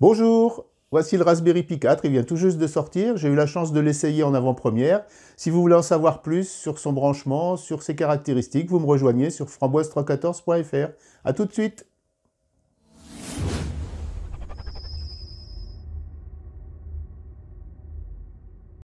Bonjour, voici le Raspberry Pi 4, il vient tout juste de sortir, j'ai eu la chance de l'essayer en avant-première. Si vous voulez en savoir plus sur son branchement, sur ses caractéristiques, vous me rejoignez sur framboise314.fr. A tout de suite